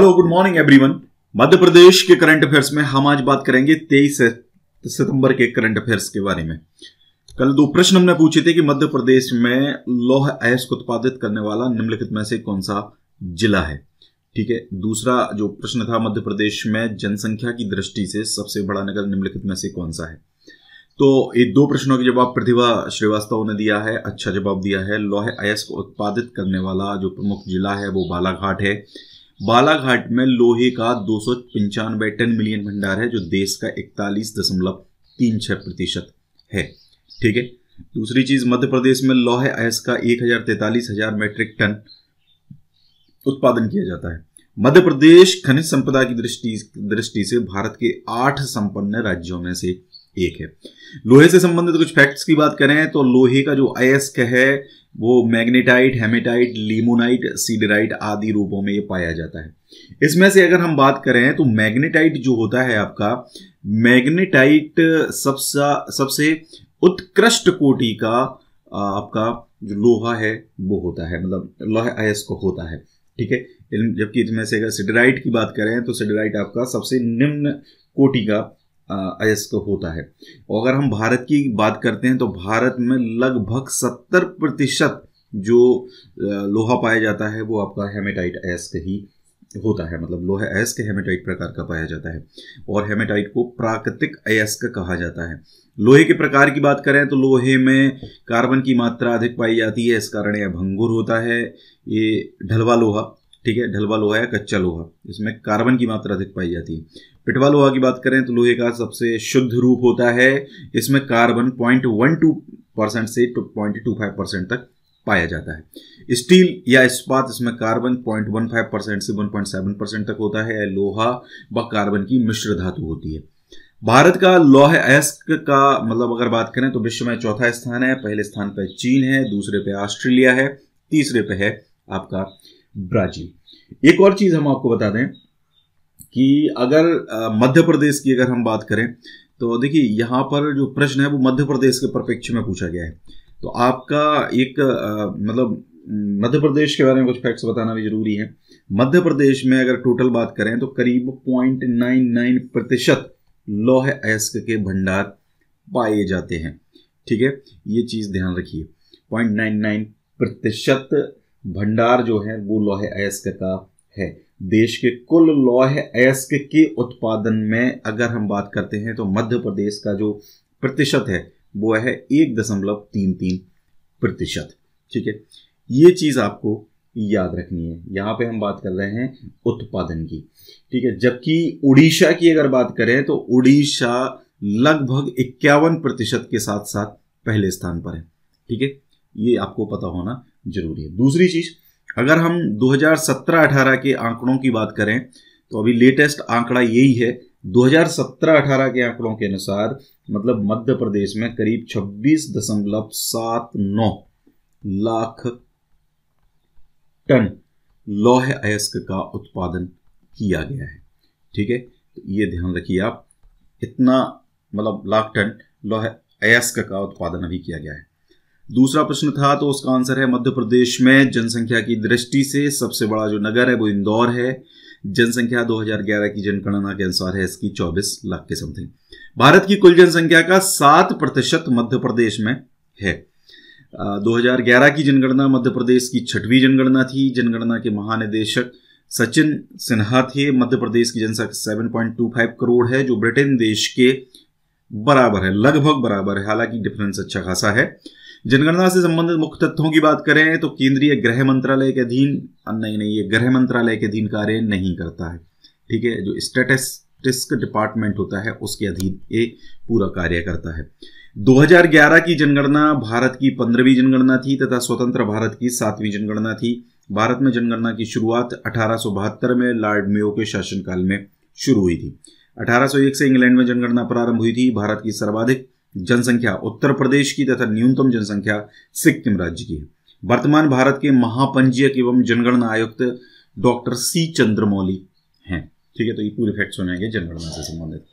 hello good morning everyone Madhya Pradesh के current affairs में हम आज बात करेंगे तेईस सितंबर के करंट अफेयर्स के बारे में कल दो प्रश्न हमने पूछे थे कि मध्य प्रदेश में लौह अयस्क उत्पादित करने वाला निम्नलिखित में से कौन सा जिला है ठीक है दूसरा जो प्रश्न था मध्य प्रदेश में जनसंख्या की दृष्टि से सबसे बड़ा नगर निम्नलिखित में से कौन सा है तो ये दो प्रश्नों के जवाब प्रतिभा श्रीवास्तव ने दिया है अच्छा जवाब दिया है लौह अयस्क उत्पादित करने वाला जो प्रमुख जिला है वो बालाघाट है बालाघाट में लोहे का दो टन मिलियन भंडार है जो देश का इकतालीस दशमलव तीन छह प्रतिशत है ठीक है दूसरी चीज मध्य प्रदेश में लौह अयस का एक हजार तैतालीस हजार मेट्रिक टन उत्पादन किया जाता है मध्य प्रदेश खनिज संपदा की दृष्टि दृष्टि से भारत के आठ संपन्न राज्यों में से एक है लोहे से संबंधित कुछ फैक्ट्स की बात करें तो लोहे का जो अयस्क है वो मैग्नेटाइट हेमेटाइट लीमोनाइट सीडराइट आदि रूपों में ये पाया जाता है इसमें से अगर हम बात करें तो मैग्नेटाइट जो होता है आपका मैग्नेटाइट सबसे सबसे उत्कृष्ट कोटि का आपका जो लोहा है वो होता है मतलब लोहे अयस्क होता है ठीक है जबकि इसमें से अगर सिडराइट की बात करें तो सिडराइट आपका सबसे निम्न कोटि का अयस्क होता है और अगर हम भारत की बात करते हैं तो भारत में लगभग सत्तर प्रतिशत जो लोहा पाया जाता है वो आपका हेमेटाइट अयस्क ही होता है मतलब लोहा अयस्क हेमेटाइट प्रकार का पाया जाता है और हेमेटाइट को प्राकृतिक अयस्क कहा जाता है लोहे के प्रकार की बात करें तो लोहे में कार्बन की मात्रा अधिक पाई जाती है इस कारण यह भंगुर होता है ये ढलवा लोहा ठीक है ढलवा लोहा या कच्चा लोहा इसमें कार्बन की मात्रा अधिक पाई जाती है पिटवा लोहा की बात करें तो लोहे का सबसे शुद्ध रूप होता है इसमें carbon point one two percent से पॉइंट टू फाइव परसेंट तक पाया जाता है स्टील या इस्पात इसमें carbon point one five percent से वन पॉइंट सेवन परसेंट तक होता है लोहा व कार्बन की मिश्र धातु होती है भारत का लौह अयस्क का मतलब अगर बात करें तो विश्व में चौथा स्थान है पहले स्थान पर चीन है दूसरे पे ऑस्ट्रेलिया है तीसरे पे है आपका ब्राजील एक और चीज़ हम आपको बता दें कि अगर मध्य प्रदेश की अगर हम बात करें तो देखिए यहाँ पर जो प्रश्न है वो मध्य प्रदेश के परिप्रेक्ष्य में पूछा गया है तो आपका एक मतलब मध्य प्रदेश के बारे में कुछ फैक्ट्स बताना भी जरूरी है मध्य प्रदेश में अगर टोटल बात करें तो करीब पॉइंट नाइन नाइन प्रतिशत लौह अयस्क के भंडार पाए जाते हैं ठीक है ये चीज़ ध्यान रखिए पॉइंट नाइन नाइन प्रतिशत भंडार जो है वो लौह अयस्क का है देश के कुल लौह अयस्क के उत्पादन में अगर हम बात करते हैं तो मध्य प्रदेश का जो प्रतिशत है वो है एक दशमलव तीन तीन प्रतिशत ठीक है ये चीज़ आपको याद रखनी है यहां पे हम बात कर रहे हैं उत्पादन की ठीक है जबकि उड़ीसा की अगर बात करें तो उड़ीसा लगभग इक्यावन प्रतिशत के साथ साथ पहले स्थान पर है ठीक है ये आपको पता होना जरूरी है दूसरी चीज अगर हम 2017-18 के आंकड़ों की बात करें तो अभी लेटेस्ट आंकड़ा यही है 2017-18 के आंकड़ों के अनुसार मतलब मध्य प्रदेश में करीब 26.79 लाख टन लौह अयस्क का उत्पादन किया गया है ठीक है तो ये ध्यान रखिए आप इतना मतलब लाख टन लौह अयस्क का उत्पादन अभी किया गया है दूसरा प्रश्न था तो उसका आंसर है मध्य प्रदेश में जनसंख्या की दृष्टि से सबसे बड़ा जो नगर है वो इंदौर है जनसंख्या 2011 की जनगणना के अनुसार है इसकी 24 लाख के समथिंग भारत की कुल जनसंख्या का सात प्रतिशत मध्य प्रदेश में है 2011 की जनगणना मध्य प्रदेश की छठवीं जनगणना थी जनगणना के महानिदेशक सचिन सिन्हा थे मध्य प्रदेश की जनसंख्या 7.25 करोड़ है जो ब्रिटेन देश के बराबर है लगभग बराबर है हालांकि डिफरेंस अच्छा खासा है जनगणना से संबंधित मुख्य तथ्यों की बात करें तो केंद्रीय गृह मंत्रालय के अधीन नहीं नहीं ये गृह मंत्रालय के अधीन कार्य नहीं करता है ठीक है जो स्टेटिस्टिक्स डिपार्टमेंट होता है उसके अधीन ये पूरा कार्य करता है 2011 की जनगणना भारत की पंद्रहवीं जनगणना थी तथा स्वतंत्र भारत की सातवीं जनगणना थी भारत में जनगणना की शुरुआत अठारह में लॉर्ड मेयो के शासनकाल में शुरू हुई थी 1801 से इंग्लैंड में जनगणना प्रारंभ हुई थी भारत की सर्वाधिक जनसंख्या उत्तर प्रदेश की तथा न्यूनतम जनसंख्या सिक्किम राज्य की है वर्तमान भारत के महापंजीयक एवं जनगणना आयुक्त डॉक्टर सी चंद्रमौली हैं ठीक है तो ये पूरे फैक्ट होने जनगणना से संबंधित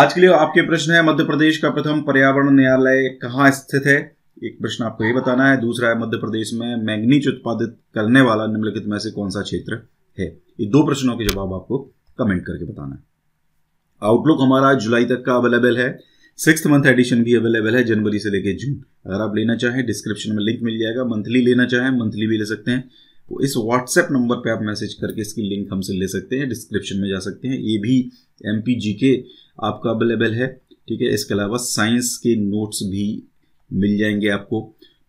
आज के लिए आपके प्रश्न है मध्य प्रदेश का प्रथम पर्यावरण न्यायालय कहाँ स्थित है एक प्रश्न आपको ये बताना है दूसरा है मध्य प्रदेश में मैंगनीच उत्पादित करने वाला निम्नलिखित में से कौन सा क्षेत्र है ये दो प्रश्नों के जवाब आपको कमेंट करके बताना है आउटलुक हमारा जुलाई तक का अवेलेबल है सिक्स मंथ एडिशन भी अवेलेबल है जनवरी से लेकर जून अगर आप लेना चाहें डिस्क्रिप्शन में लिंक मिल जाएगा मंथली लेना चाहें मंथली भी ले सकते हैं तो इस व्हाट्सएप नंबर पे आप मैसेज करके इसकी लिंक हमसे ले सकते हैं डिस्क्रिप्शन में जा सकते हैं ये भी एम के आपका अवेलेबल है ठीक है इसके अलावा साइंस के नोट्स भी मिल जाएंगे आपको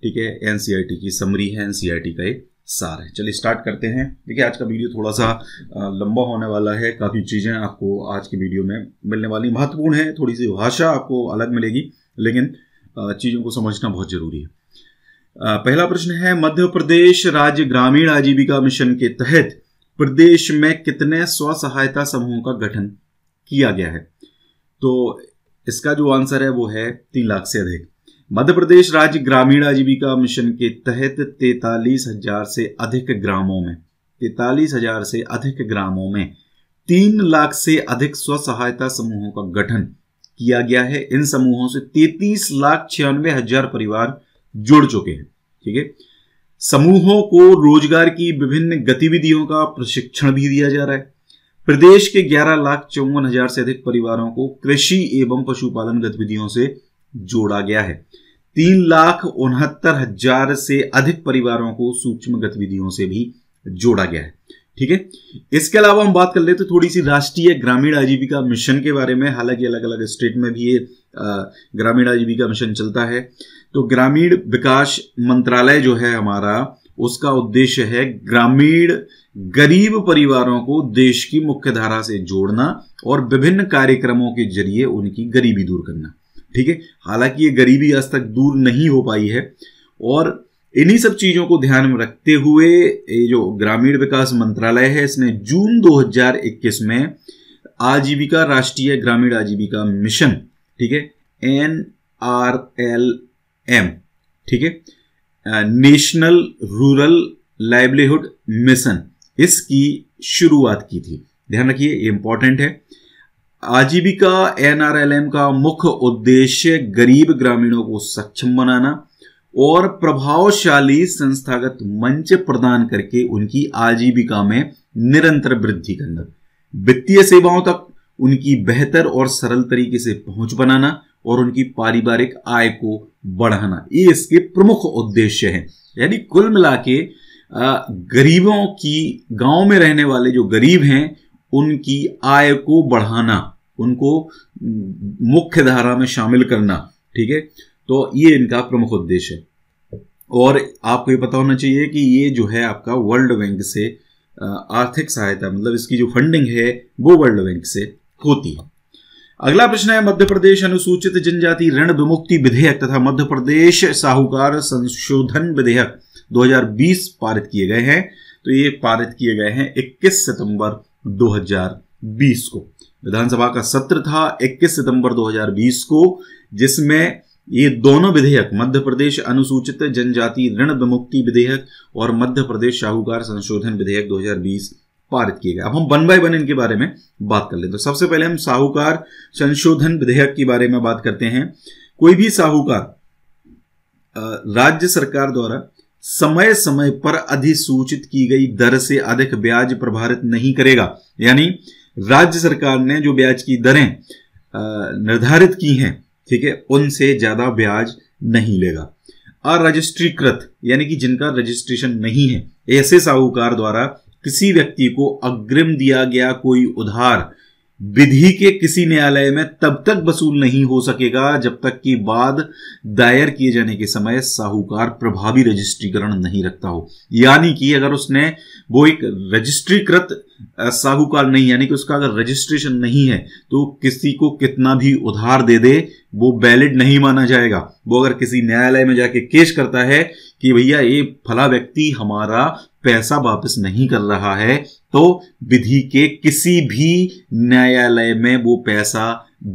ठीक है एन e की समरी है एन e का एक सार है चलिए स्टार्ट करते हैं देखिए आज का वीडियो थोड़ा सा लंबा होने वाला है काफ़ी चीज़ें आपको आज के वीडियो में मिलने वाली महत्वपूर्ण है थोड़ी सी भाषा आपको अलग मिलेगी लेकिन चीज़ों को समझना बहुत ज़रूरी है पहला प्रश्न है मध्य प्रदेश राज्य ग्रामीण आजीविका मिशन के तहत प्रदेश में कितने स्व सहायता समूहों का गठन किया गया है तो इसका जो आंसर है वो है तीन लाख से अधिक मध्य प्रदेश राज्य ग्रामीण आजीविका मिशन के तहत तैतालीस हजार से अधिक ग्रामों में तैतालीस हजार से अधिक ग्रामों में तीन लाख से अधिक स्व सहायता समूहों का गठन किया गया है इन समूहों से तैतीस लाख छियानवे हजार परिवार जुड़ चुके हैं ठीक है समूहों को रोजगार की विभिन्न गतिविधियों का प्रशिक्षण भी दिया जा रहा है प्रदेश के ग्यारह लाख चौवन हजार से अधिक परिवारों को कृषि एवं पशुपालन गतिविधियों से जोड़ा गया है तीन लाख उनहत्तर हजार से अधिक परिवारों को सूक्ष्म गतिविधियों से भी जोड़ा गया है ठीक है इसके अलावा हम बात कर लेते तो थोड़ी सी राष्ट्रीय ग्रामीण आजीविका मिशन के बारे में हालांकि अलग अलग स्टेट में भी ये ग्रामीण आजीविका मिशन चलता है तो ग्रामीण विकास मंत्रालय जो है हमारा उसका उद्देश्य है ग्रामीण गरीब परिवारों को देश की मुख्य धारा से जोड़ना और विभिन्न कार्यक्रमों के जरिए उनकी गरीबी दूर करना ठीक है हालांकि ये गरीबी आज तक दूर नहीं हो पाई है और इन्हीं सब चीज़ों को ध्यान में रखते हुए ये जो ग्रामीण विकास मंत्रालय है इसने जून 2021 में आजीविका राष्ट्रीय ग्रामीण आजीविका मिशन ठीक है एन आर एल एम ठीक है नेशनल रूरल लाइवलीहुड मिशन इसकी शुरुआत की थी ध्यान रखिए ये इंपॉर्टेंट है आजीविका एनआरएलएम का मुख्य उद्देश्य गरीब ग्रामीणों को सक्षम बनाना और प्रभावशाली संस्थागत मंच प्रदान करके उनकी आजीविका में निरंतर वृद्धि करना वित्तीय सेवाओं तक उनकी बेहतर और सरल तरीके से पहुंच बनाना और उनकी पारिवारिक आय को बढ़ाना ये इसके प्रमुख उद्देश्य हैं यानी कुल मिला के गरीबों की गांव में रहने वाले जो गरीब हैं उनकी आय को बढ़ाना उनको मुख्य धारा में शामिल करना ठीक है तो ये इनका प्रमुख उद्देश्य है और आपको ये पता होना चाहिए कि ये जो है आपका वर्ल्ड बैंक से आर्थिक सहायता मतलब इसकी जो फंडिंग है वो वर्ल्ड बैंक से होती है अगला प्रश्न है मध्य प्रदेश अनुसूचित जनजाति ऋण विमुक्ति विधेयक तथा मध्य प्रदेश साहूकार संशोधन विधेयक 2020 पारित किए गए हैं तो ये पारित किए गए हैं 21 सितंबर 2020 को विधानसभा का सत्र था 21 सितंबर 2020 को जिसमें ये दोनों विधेयक मध्य प्रदेश अनुसूचित जनजाति ऋण विमुक्ति विधेयक और मध्य प्रदेश शाहूकार संशोधन विधेयक 2020 पारित किए गए अब हम वन बाय वन इनके बारे में बात कर लेते तो सबसे पहले हम साहूकार संशोधन विधेयक के बारे में बात करते हैं कोई भी साहूकार राज्य सरकार द्वारा समय समय पर अधिसूचित की गई दर से अधिक ब्याज प्रभारित नहीं करेगा यानी राज्य सरकार ने जो ब्याज की दरें निर्धारित की हैं ठीक है उनसे ज्यादा ब्याज नहीं लेगा अरजिस्ट्रीकृत यानी कि जिनका रजिस्ट्रेशन नहीं है ऐसे साहूकार द्वारा किसी व्यक्ति को अग्रिम दिया गया कोई उधार विधि के किसी न्यायालय में तब तक वसूल नहीं हो सकेगा जब तक कि बाद दायर किए जाने के समय साहूकार प्रभावी रजिस्ट्रीकरण नहीं रखता हो यानी कि अगर उसने वो एक रजिस्ट्रीकृत साहूकार नहीं यानी कि उसका अगर रजिस्ट्रेशन नहीं है तो किसी को कितना भी उधार दे दे वो वैलिड नहीं माना जाएगा वो अगर किसी न्यायालय में जाके केस करता है कि भैया ये फला व्यक्ति हमारा पैसा वापस नहीं कर रहा है तो विधि के किसी भी न्यायालय में वो पैसा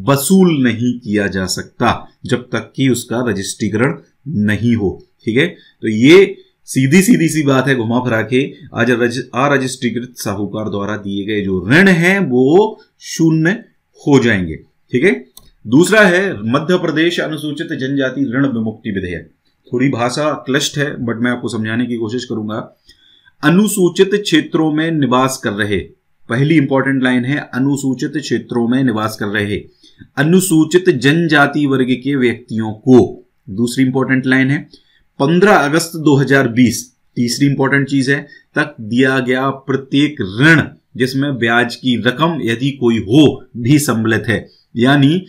वसूल नहीं किया जा सकता जब तक कि उसका रजिस्ट्रीकरण नहीं हो ठीक है तो ये सीधी सीधी सी बात है घुमा फिरा के आज अरजिस्ट्रीकृत साहूकार द्वारा दिए गए जो ऋण है वो शून्य हो जाएंगे ठीक है दूसरा है मध्य प्रदेश अनुसूचित जनजाति ऋण विमुक्ति विधेयक थोड़ी भाषा क्लस्ट है बट मैं आपको समझाने की कोशिश करूंगा अनुसूचित क्षेत्रों में निवास कर रहे पहली इंपॉर्टेंट लाइन है अनुसूचित क्षेत्रों में निवास कर रहे अनुसूचित जनजाति वर्ग के व्यक्तियों को दूसरी इंपॉर्टेंट लाइन है 15 अगस्त 2020 तीसरी इंपॉर्टेंट चीज है तक दिया गया प्रत्येक ऋण जिसमें ब्याज की रकम यदि कोई हो भी सम्मिलित है यानी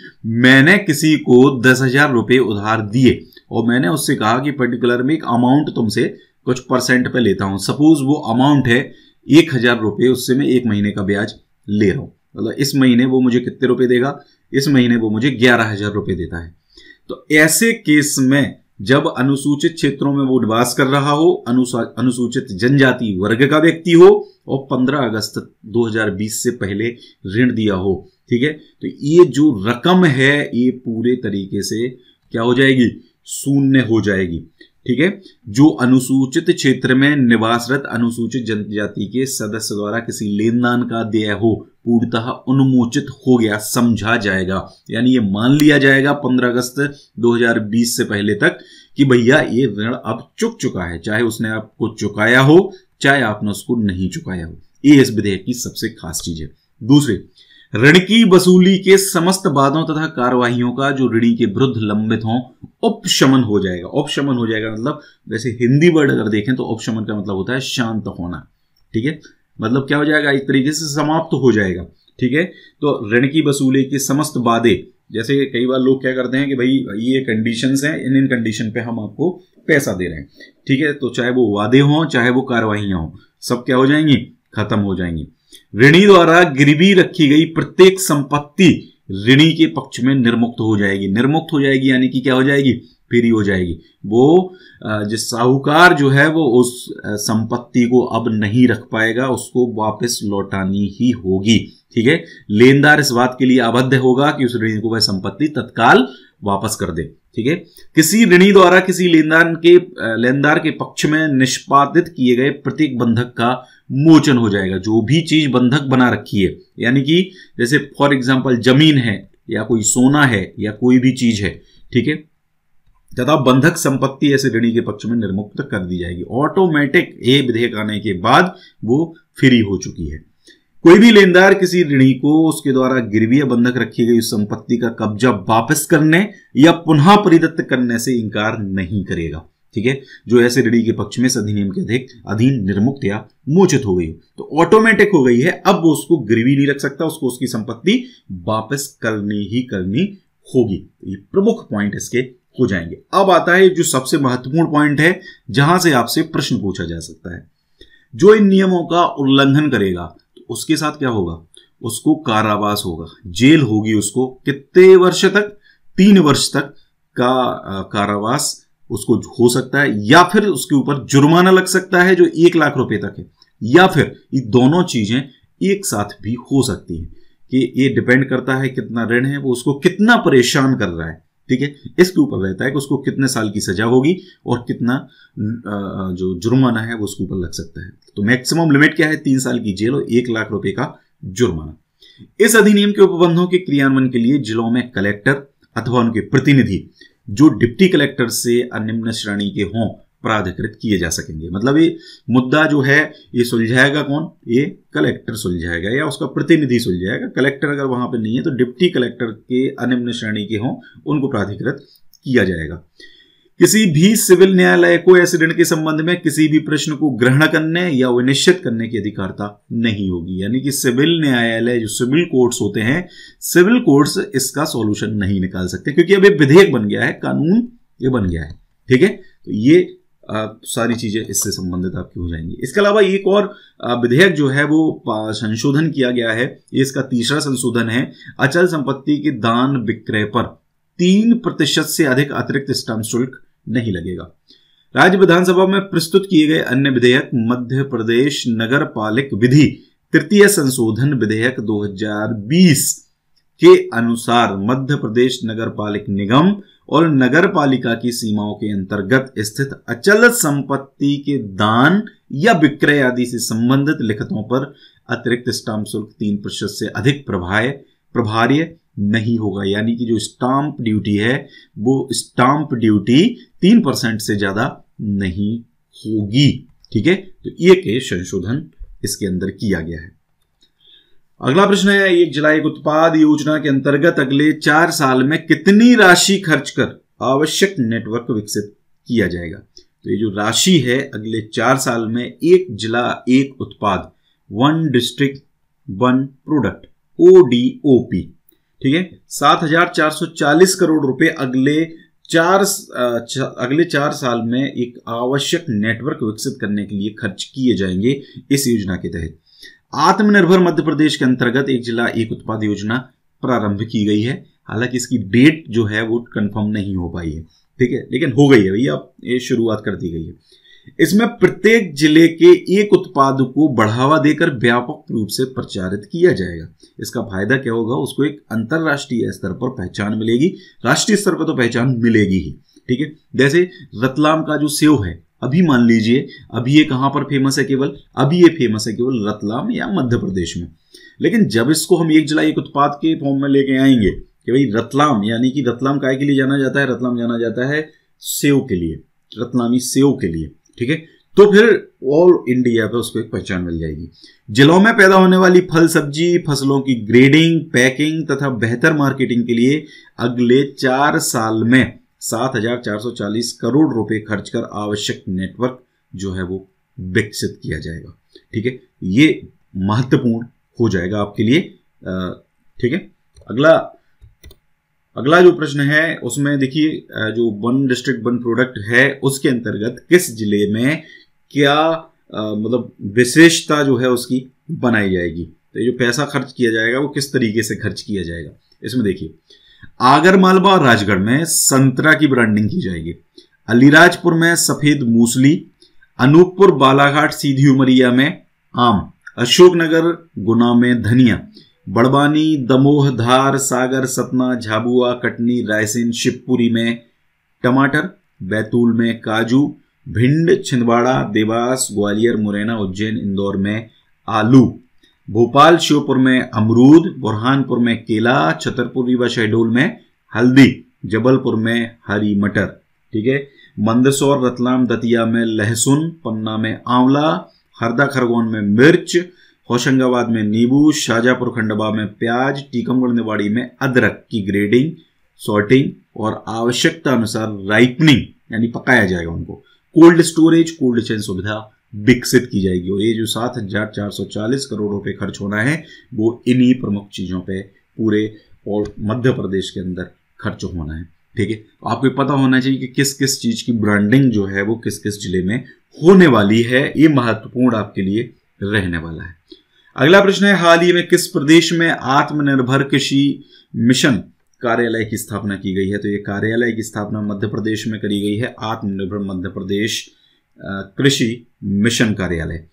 मैंने किसी को दस हजार रुपये उधार दिए और मैंने उससे कहा कि पर्टिकुलर में एक अमाउंट तुमसे कुछ परसेंट पे लेता हूं सपोज वो अमाउंट है एक हजार रुपये उससे मैं एक महीने का ब्याज ले रहा हूं मतलब इस महीने वो मुझे कितने रुपए देगा इस महीने वो मुझे ग्यारह हजार रुपये देता है तो ऐसे केस में जब अनुसूचित क्षेत्रों में वो निवास कर रहा हो अनुसूचित जनजाति वर्ग का व्यक्ति हो और 15 अगस्त 2020 से पहले ऋण दिया हो ठीक है तो ये जो रकम है ये पूरे तरीके से क्या हो जाएगी शून्य हो जाएगी ठीक है जो अनुसूचित क्षेत्र में निवासरत अनुसूचित जनजाति के सदस्य द्वारा किसी लेनदान का देय हो पूर्णतः उन्मोचित हो गया समझा जाएगा यानी ये मान लिया जाएगा 15 अगस्त 2020 से पहले तक कि भैया ये ऋण अब चुक चुका है चाहे उसने आपको चुकाया हो चाहे आपने उसको नहीं चुकाया हो ये इस विधेयक की सबसे खास चीज है दूसरे ऋण की वसूली के समस्त वादों तथा कार्यवाहियों का जो ऋणी के विरुद्ध लंबित हो उपशमन हो जाएगा उपशमन हो जाएगा मतलब वैसे हिंदी वर्ड अगर देखें तो उपशमन का मतलब होता है शांत होना ठीक है मतलब क्या हो जाएगा एक तरीके से समाप्त तो हो जाएगा ठीक है तो ऋण की वसूली के समस्त वादे जैसे कई बार लोग क्या करते हैं कि भाई ये कंडीशन है इन इन कंडीशन पे हम आपको पैसा दे रहे हैं ठीक है तो चाहे वो वादे हों चाहे वो कार्यवाही हों सब क्या हो जाएंगी खत्म हो जाएंगी ऋणी द्वारा गिरवी रखी गई प्रत्येक संपत्ति ऋणी के पक्ष में निर्मुक्त हो जाएगी निर्मुक्त हो जाएगी यानी कि क्या हो जाएगी फ्री हो जाएगी वो जिस साहूकार जो है वो उस संपत्ति को अब नहीं रख पाएगा उसको वापस लौटानी ही होगी ठीक है लेनदार इस बात के लिए आबद्ध होगा कि उस ऋणी को वह संपत्ति तत्काल वापस कर दे ठीक है किसी ऋणी द्वारा किसी लेनदार के लेनदार के पक्ष में निष्पादित किए गए प्रत्येक बंधक का मोचन हो जाएगा जो भी चीज बंधक बना रखी है यानी कि जैसे फॉर एग्जाम्पल जमीन है या कोई सोना है या कोई भी चीज है ठीक है तथा बंधक संपत्ति ऐसे ऋणी के पक्ष में निर्मुक्त कर दी जाएगी ऑटोमेटिक ये विधेयक आने के बाद वो फ्री हो चुकी है कोई भी लेनदार किसी ऋणी को उसके द्वारा गिरवी बंधक रखी गई उस संपत्ति का कब्जा वापस करने या पुनः परिदत्त करने से इंकार नहीं करेगा ठीक है जो ऐसे रेडी के पक्ष में अधिनियम के अधिक अधीन निर्मुक्त या मोचित हो गई तो ऑटोमेटिक हो गई है अब वो उसको गिरवी नहीं रख सकता उसको उसकी संपत्ति वापस करनी ही करनी होगी तो ये प्रमुख पॉइंट इसके हो जाएंगे अब आता है जो सबसे महत्वपूर्ण पॉइंट है जहां से आपसे प्रश्न पूछा जा सकता है जो इन नियमों का उल्लंघन करेगा तो उसके साथ क्या होगा उसको कारावास होगा जेल होगी उसको कितने वर्ष तक तीन वर्ष तक का कारावास उसको हो सकता है या फिर उसके ऊपर जुर्माना लग सकता है जो एक लाख रुपए तक है या फिर ये दोनों चीजें एक साथ भी हो सकती हैं कि ये डिपेंड करता है कितना ऋण है वो उसको कितना परेशान कर रहा है ठीक है इसके ऊपर रहता है कि उसको कितने साल की सजा होगी और कितना जो जुर्माना है वो उसके ऊपर लग सकता है तो मैक्सिमम लिमिट क्या है तीन साल की जेल और एक लाख रुपए का जुर्माना इस अधिनियम के उपबंधों के क्रियान्वयन के लिए जिलों में कलेक्टर अथवा उनके प्रतिनिधि जो डिप्टी कलेक्टर से अनिम्न श्रेणी के हों प्राधिकृत किए जा सकेंगे मतलब ये मुद्दा जो है ये सुलझाएगा कौन ये कलेक्टर सुलझाएगा या उसका प्रतिनिधि सुलझाएगा कलेक्टर अगर वहां पर नहीं है तो डिप्टी कलेक्टर के अनिम्न श्रेणी के हों उनको प्राधिकृत किया जाएगा किसी भी सिविल न्यायालय को ऐसे ऋण के संबंध में किसी भी प्रश्न को ग्रहण करने या विनिश्चित करने की अधिकारता नहीं होगी यानी कि सिविल न्यायालय जो सिविल कोर्ट्स होते हैं सिविल कोर्ट्स इसका सॉल्यूशन नहीं निकाल सकते क्योंकि अब ये विधेयक बन गया है कानून ये बन गया है ठीक है तो ये आ, सारी चीजें इससे संबंधित आपकी हो जाएंगी इसके अलावा एक और विधेयक जो है वो संशोधन किया गया है ये इसका तीसरा संशोधन है अचल संपत्ति के दान विक्रय पर तीन प्रतिशत से अधिक अतिरिक्त स्टम्प शुल्क नहीं लगेगा राज्य विधानसभा में प्रस्तुत किए गए अन्य विधेयक मध्य प्रदेश नगर पालिक विधि तृतीय संशोधन विधेयक 2020 के अनुसार मध्य प्रदेश नगर पालिक निगम और नगर पालिका की सीमाओं के अंतर्गत स्थित अचल संपत्ति के दान या विक्रय आदि से संबंधित लिखतों पर अतिरिक्त स्टाम्प शुल्क तीन प्रतिशत से अधिक प्रभाय प्रभार्य नहीं होगा यानी कि जो स्टाम्प ड्यूटी है वो स्टाम्प ड्यूटी तीन परसेंट से ज्यादा नहीं होगी ठीक है तो ये के संशोधन इसके अंदर किया गया है अगला प्रश्न है एक जुलाई उत्पाद योजना के अंतर्गत अगले चार साल में कितनी राशि खर्च कर आवश्यक नेटवर्क विकसित किया जाएगा तो ये जो राशि है अगले चार साल में एक जिला एक उत्पाद one district one product ODOP ठीक है सात हजार चार सौ चालीस करोड़ रुपए अगले चार चा, अगले चार साल में एक आवश्यक नेटवर्क विकसित करने के लिए खर्च किए जाएंगे इस योजना के तहत आत्मनिर्भर मध्य प्रदेश के अंतर्गत एक जिला एक उत्पाद योजना प्रारंभ की गई है हालांकि इसकी डेट जो है वो कंफर्म नहीं हो पाई है ठीक है लेकिन हो गई है भैया अब ये शुरुआत कर दी गई है इसमें प्रत्येक जिले के एक उत्पाद को बढ़ावा देकर व्यापक रूप से प्रचारित किया जाएगा इसका फायदा क्या होगा उसको एक अंतरराष्ट्रीय स्तर पर पहचान मिलेगी राष्ट्रीय स्तर पर तो पहचान मिलेगी ही ठीक है जैसे रतलाम का जो सेव है अभी मान लीजिए अभी ये कहां पर फेमस है केवल अभी ये फेमस है केवल रतलाम या मध्य प्रदेश में लेकिन जब इसको हम एक जिला एक उत्पाद के फॉर्म में लेके आएंगे कि भाई रतलाम यानी कि रतलाम काय के लिए जाना जाता है रतलाम जाना जाता है सेव के लिए रतलामी सेव के लिए ठीक है तो फिर ऑल इंडिया पे उसको एक पहचान मिल जाएगी जिलों में पैदा होने वाली फल सब्जी फसलों की ग्रेडिंग पैकिंग तथा बेहतर मार्केटिंग के लिए अगले चार साल में 7,440 करोड़ रुपए खर्च कर आवश्यक नेटवर्क जो है वो विकसित किया जाएगा ठीक है ये महत्वपूर्ण हो जाएगा आपके लिए ठीक है अगला अगला जो प्रश्न है उसमें देखिए जो वन डिस्ट्रिक्ट वन प्रोडक्ट है उसके अंतर्गत किस जिले में क्या आ, मतलब विशेषता जो है उसकी बनाई जाएगी तो जो पैसा खर्च किया जाएगा वो किस तरीके से खर्च किया जाएगा इसमें देखिए आगर मालवा और राजगढ़ में संतरा की ब्रांडिंग की जाएगी अलीराजपुर में सफेद मूसली अनूपपुर बालाघाट सीधी उमरिया में आम अशोकनगर गुना में धनिया बड़वानी दमोह धार सागर सतना झाबुआ कटनी रायसेन शिवपुरी में टमाटर बैतूल में काजू भिंड छिंदवाड़ा देवास ग्वालियर मुरैना उज्जैन इंदौर में आलू भोपाल श्योपुर में अमरूद बुरहानपुर में केला छतरपुर व शहडोल में हल्दी जबलपुर में हरी मटर ठीक है मंदसौर रतलाम दतिया में लहसुन पन्ना में आंवला हरदा खरगोन में मिर्च होशंगाबाद में नींबू शाहजहापुर खंडवा में प्याज टीकमगढ़ निवाड़ी में अदरक की ग्रेडिंग सॉर्टिंग और आवश्यकता अनुसार राइपनिंग यानी पकाया जाएगा उनको कोल्ड स्टोरेज कोल्ड चेन सुविधा विकसित की जाएगी और ये जो सात हजार चार सौ चालीस करोड़ रुपए खर्च होना है वो इन्हीं प्रमुख चीजों पे पूरे और मध्य प्रदेश के अंदर खर्च होना है ठीक है तो आपको पता होना चाहिए कि किस किस चीज की ब्रांडिंग जो है वो किस किस जिले में होने वाली है ये महत्वपूर्ण आपके लिए रहने वाला है अगला प्रश्न है हाल ही में किस प्रदेश में आत्मनिर्भर कृषि मिशन कार्यालय की स्थापना की गई है तो ये कार्यालय की स्थापना मध्य प्रदेश में करी गई है आत्मनिर्भर मध्य प्रदेश कृषि मिशन कार्यालय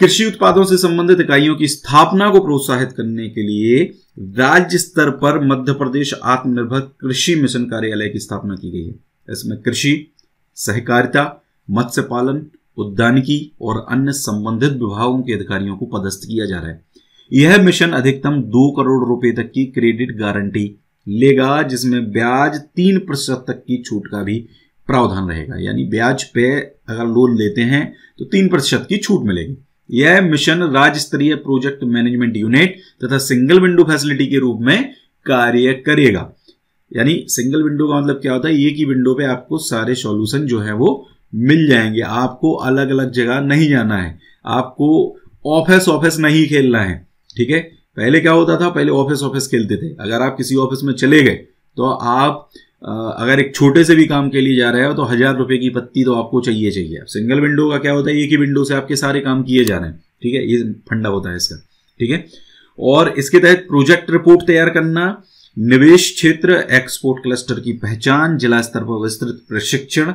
कृषि उत्पादों से संबंधित इकाइयों की स्थापना को प्रोत्साहित करने के लिए राज्य स्तर पर मध्य प्रदेश आत्मनिर्भर कृषि मिशन कार्यालय की स्थापना की गई है इसमें कृषि सहकारिता मत्स्य पालन उद्यानिकी और अन्य संबंधित विभागों के अधिकारियों को पदस्थ किया जा रहा है यह मिशन अधिकतम दो करोड़ रुपए तक की क्रेडिट गारंटी लेगा जिसमें ब्याज तीन प्रतिशत तक की छूट का भी प्रावधान रहेगा यानी ब्याज पे अगर लोन लेते हैं तो तीन प्रतिशत की छूट मिलेगी यह मिशन राज्य स्तरीय प्रोजेक्ट मैनेजमेंट यूनिट तथा सिंगल विंडो फैसिलिटी के रूप में कार्य करेगा यानी सिंगल विंडो का मतलब क्या होता है एक ही विंडो पे आपको सारे सॉल्यूशन जो है वो मिल जाएंगे आपको अलग अलग जगह नहीं जाना है आपको ऑफिस ऑफिस नहीं खेलना है ठीक है पहले क्या होता था पहले ऑफिस ऑफिस खेलते थे अगर आप किसी ऑफिस में चले गए तो आप अगर एक छोटे से भी काम के लिए जा रहे हो तो हजार रुपए की पत्ती तो आपको चाहिए चाहिए सिंगल विंडो का क्या होता है एक ही विंडो से आपके सारे काम किए जा रहे हैं ठीक है ये फंडा होता है इसका ठीक है और इसके तहत प्रोजेक्ट रिपोर्ट तैयार करना निवेश क्षेत्र एक्सपोर्ट क्लस्टर की पहचान जिला स्तर पर विस्तृत प्रशिक्षण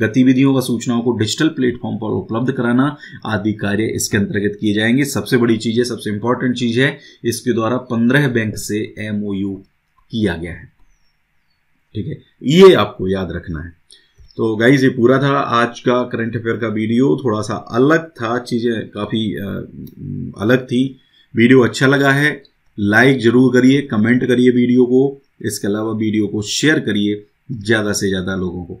गतिविधियों व सूचनाओं को डिजिटल प्लेटफॉर्म पर उपलब्ध कराना आदि कार्य इसके अंतर्गत किए जाएंगे सबसे बड़ी चीज़ है सबसे इंपॉर्टेंट चीज़ है इसके द्वारा पंद्रह बैंक से एमओयू किया गया है ठीक है ये आपको याद रखना है तो गाइज ये पूरा था आज का करंट अफेयर का वीडियो थोड़ा सा अलग था चीज़ें काफ़ी अलग थी वीडियो अच्छा लगा है लाइक जरूर करिए कमेंट करिए वीडियो को इसके अलावा वीडियो को शेयर करिए ज़्यादा से ज़्यादा लोगों को